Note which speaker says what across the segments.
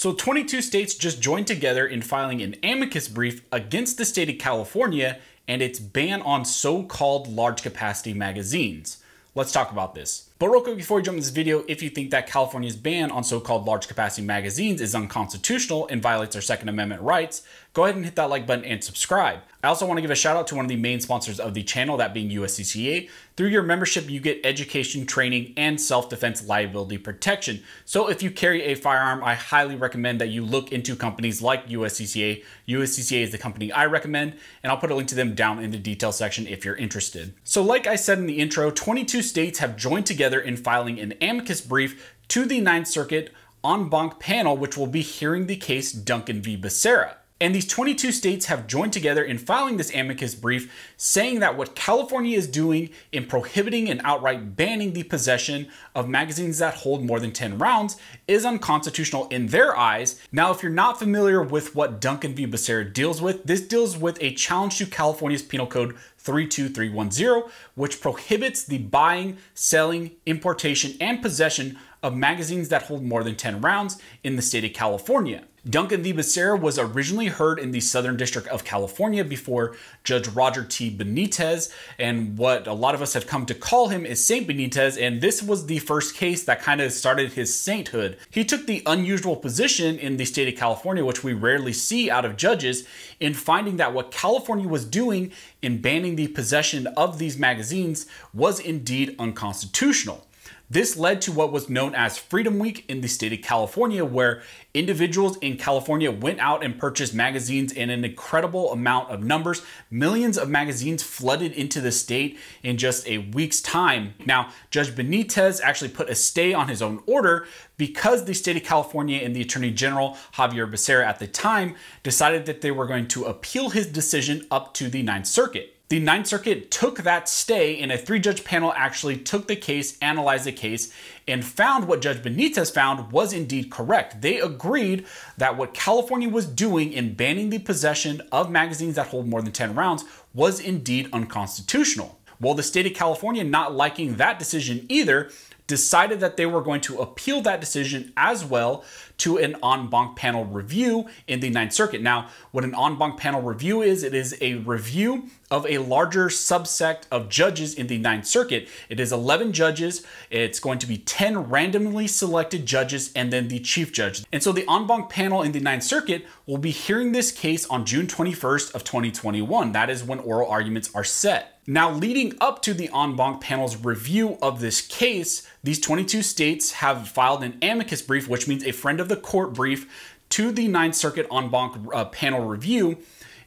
Speaker 1: So 22 states just joined together in filing an amicus brief against the state of California and its ban on so-called large capacity magazines. Let's talk about this. But real quick before we jump in this video, if you think that California's ban on so-called large capacity magazines is unconstitutional and violates our second amendment rights, go ahead and hit that like button and subscribe. I also want to give a shout out to one of the main sponsors of the channel, that being USCCA. Through your membership, you get education, training, and self-defense liability protection. So if you carry a firearm, I highly recommend that you look into companies like USCCA. USCCA is the company I recommend, and I'll put a link to them down in the detail section if you're interested. So like I said in the intro, 22 states have joined together in filing an amicus brief to the Ninth Circuit en banc panel, which will be hearing the case Duncan v. Becerra. And these 22 states have joined together in filing this amicus brief saying that what California is doing in prohibiting and outright banning the possession of magazines that hold more than 10 rounds is unconstitutional in their eyes. Now, if you're not familiar with what Duncan v. Becerra deals with, this deals with a challenge to California's Penal Code 32310, which prohibits the buying, selling, importation, and possession of magazines that hold more than 10 rounds in the state of California. Duncan V. Becerra was originally heard in the Southern District of California before Judge Roger T. Benitez, and what a lot of us have come to call him is Saint Benitez, and this was the first case that kind of started his sainthood. He took the unusual position in the state of California, which we rarely see out of judges, in finding that what California was doing in banning the possession of these magazines was indeed unconstitutional. This led to what was known as Freedom Week in the state of California, where individuals in California went out and purchased magazines in an incredible amount of numbers. Millions of magazines flooded into the state in just a week's time. Now, Judge Benitez actually put a stay on his own order because the state of California and the Attorney General, Javier Becerra at the time, decided that they were going to appeal his decision up to the Ninth Circuit. The Ninth Circuit took that stay, and a three judge panel actually took the case, analyzed the case, and found what Judge Benitez found was indeed correct. They agreed that what California was doing in banning the possession of magazines that hold more than 10 rounds was indeed unconstitutional. Well, the state of California, not liking that decision either, decided that they were going to appeal that decision as well to an en banc panel review in the Ninth Circuit. Now, what an en banc panel review is, it is a review of a larger subset of judges in the Ninth Circuit. It is 11 judges. It's going to be 10 randomly selected judges and then the chief judge. And so the en banc panel in the Ninth Circuit will be hearing this case on June 21st of 2021. That is when oral arguments are set. Now, leading up to the en banc panel's review of this case, these 22 states have filed an amicus brief, which means a friend of the court brief, to the Ninth Circuit en banc uh, panel review,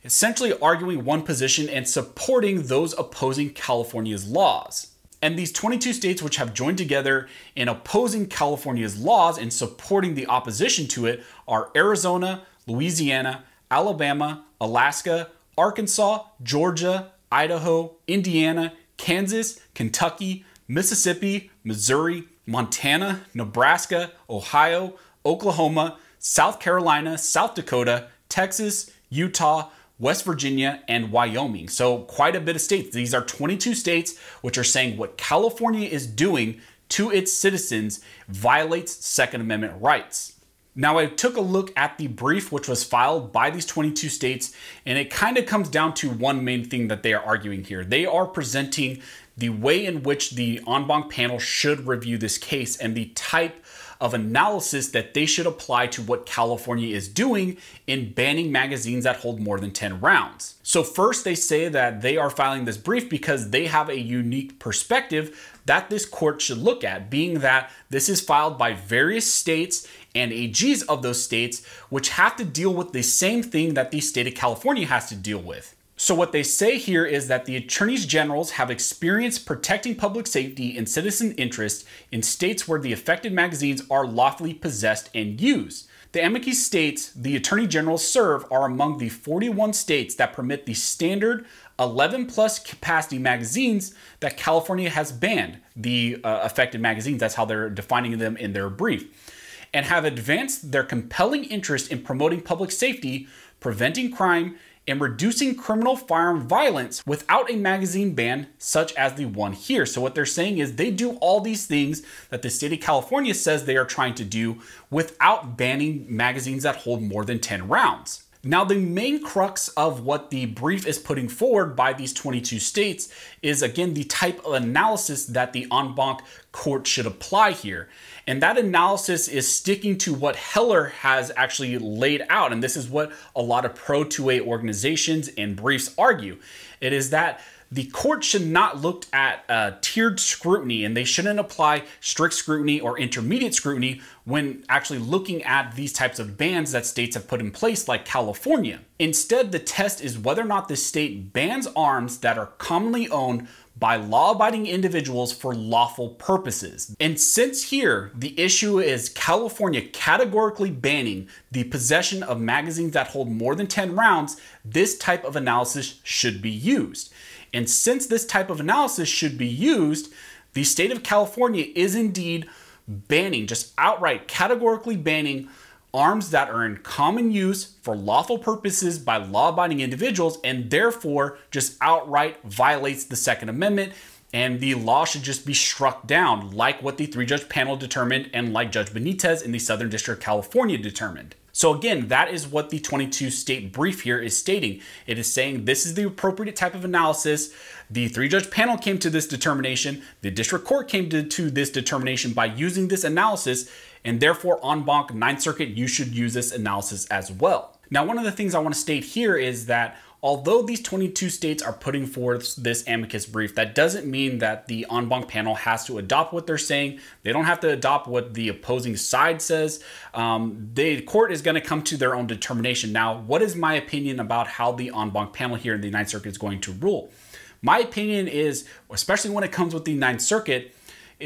Speaker 1: essentially arguing one position and supporting those opposing California's laws. And these 22 states, which have joined together in opposing California's laws and supporting the opposition to it, are Arizona, Louisiana, Alabama, Alaska, Arkansas, Georgia, Idaho, Indiana, Kansas, Kentucky, Mississippi, Missouri, Montana, Nebraska, Ohio, Oklahoma, South Carolina, South Dakota, Texas, Utah, West Virginia, and Wyoming. So, quite a bit of states. These are 22 states which are saying what California is doing to its citizens violates Second Amendment rights. Now, I took a look at the brief which was filed by these 22 states, and it kind of comes down to one main thing that they are arguing here. They are presenting the way in which the en banc panel should review this case and the type of analysis that they should apply to what California is doing in banning magazines that hold more than 10 rounds. So, first, they say that they are filing this brief because they have a unique perspective that this court should look at, being that this is filed by various states and AGs of those states, which have to deal with the same thing that the state of California has to deal with. So, what they say here is that the attorneys generals have experience protecting public safety and citizen interest in states where the affected magazines are lawfully possessed and used. The amici states the attorney generals serve are among the 41 states that permit the standard 11 plus capacity magazines that California has banned, the uh, affected magazines, that's how they're defining them in their brief, and have advanced their compelling interest in promoting public safety, preventing crime, and reducing criminal firearm violence without a magazine ban such as the one here. So what they're saying is they do all these things that the state of California says they are trying to do without banning magazines that hold more than 10 rounds. Now, the main crux of what the brief is putting forward by these 22 states is again the type of analysis that the en banc court should apply here. And that analysis is sticking to what Heller has actually laid out. And this is what a lot of pro 2A organizations and briefs argue. It is that the court should not look at uh, tiered scrutiny and they shouldn't apply strict scrutiny or intermediate scrutiny when actually looking at these types of bans that states have put in place, like California. Instead, the test is whether or not the state bans arms that are commonly owned by law abiding individuals for lawful purposes. And since here, the issue is California categorically banning the possession of magazines that hold more than 10 rounds, this type of analysis should be used. And since this type of analysis should be used, the state of California is indeed banning, just outright categorically banning arms that are in common use for lawful purposes by law abiding individuals and therefore just outright violates the Second Amendment. And the law should just be struck down, like what the three judge panel determined and like Judge Benitez in the Southern District of California determined. So, again, that is what the 22 state brief here is stating. It is saying this is the appropriate type of analysis. The three judge panel came to this determination. The district court came to, to this determination by using this analysis. And therefore, on banc Ninth Circuit, you should use this analysis as well. Now, one of the things I want to state here is that although these 22 states are putting forth this amicus brief, that doesn't mean that the on banc panel has to adopt what they're saying. They don't have to adopt what the opposing side says. Um, the court is going to come to their own determination. Now, what is my opinion about how the on banc panel here in the Ninth Circuit is going to rule? My opinion is, especially when it comes with the Ninth Circuit,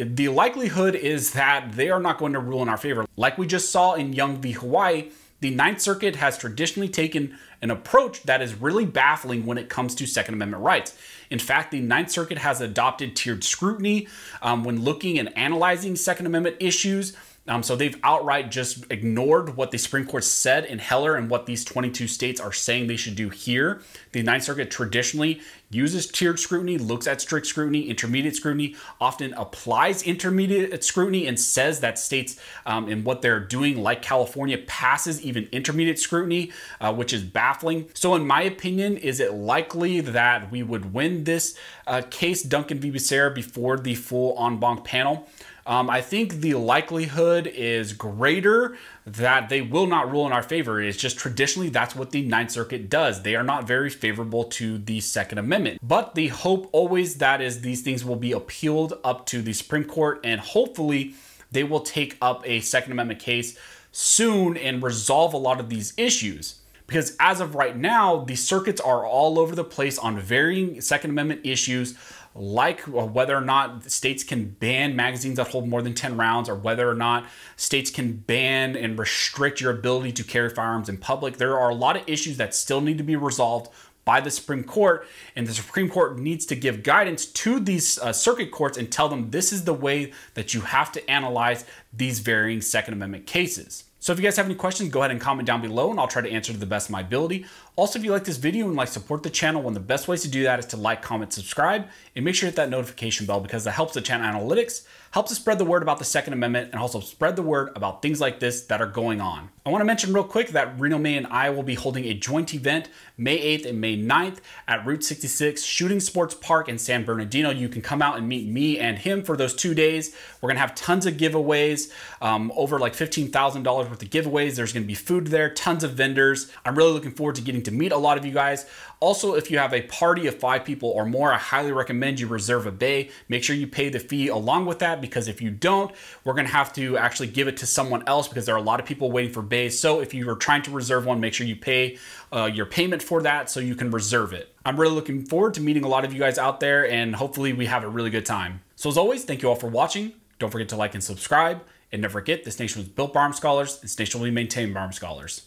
Speaker 1: the likelihood is that they are not going to rule in our favor. Like we just saw in Young v. Hawaii, the Ninth Circuit has traditionally taken an approach that is really baffling when it comes to Second Amendment rights. In fact, the Ninth Circuit has adopted tiered scrutiny um, when looking and analyzing Second Amendment issues. Um, so they've outright just ignored what the Supreme Court said in Heller and what these 22 states are saying they should do here. The Ninth Circuit traditionally uses tiered scrutiny, looks at strict scrutiny, intermediate scrutiny, often applies intermediate scrutiny and says that states um, in what they're doing, like California, passes even intermediate scrutiny, uh, which is baffling. So in my opinion, is it likely that we would win this uh, case, Duncan v. Becerra, before the full en banc panel? Um, I think the likelihood is greater that they will not rule in our favor. It's just traditionally that's what the Ninth Circuit does. They are not very favorable to the Second Amendment. But the hope always that is these things will be appealed up to the Supreme Court and hopefully they will take up a Second Amendment case soon and resolve a lot of these issues because as of right now, the circuits are all over the place on varying Second Amendment issues like uh, whether or not states can ban magazines that hold more than 10 rounds or whether or not states can ban and restrict your ability to carry firearms in public. There are a lot of issues that still need to be resolved by the Supreme Court, and the Supreme Court needs to give guidance to these uh, circuit courts and tell them this is the way that you have to analyze these varying Second Amendment cases. So if you guys have any questions, go ahead and comment down below and I'll try to answer to the best of my ability. Also, if you like this video and like support the channel, one of the best ways to do that is to like, comment, subscribe, and make sure to hit that notification bell because that helps the channel analytics, helps us spread the word about the Second Amendment, and also spread the word about things like this that are going on. I want to mention real quick that Reno May and I will be holding a joint event May 8th and May 9th at Route 66 Shooting Sports Park in San Bernardino. You can come out and meet me and him for those two days. We're going to have tons of giveaways, um, over like $15,000 with the giveaways. There's going to be food there, tons of vendors. I'm really looking forward to getting to meet a lot of you guys. Also, if you have a party of five people or more, I highly recommend you reserve a bay. Make sure you pay the fee along with that because if you don't, we're going to have to actually give it to someone else because there are a lot of people waiting for bays. So if you are trying to reserve one, make sure you pay uh, your payment for that so you can reserve it. I'm really looking forward to meeting a lot of you guys out there and hopefully we have a really good time. So as always, thank you all for watching. Don't forget to like and subscribe. And never forget, this nation was built by armed scholars, and this nation will be maintained by armed scholars.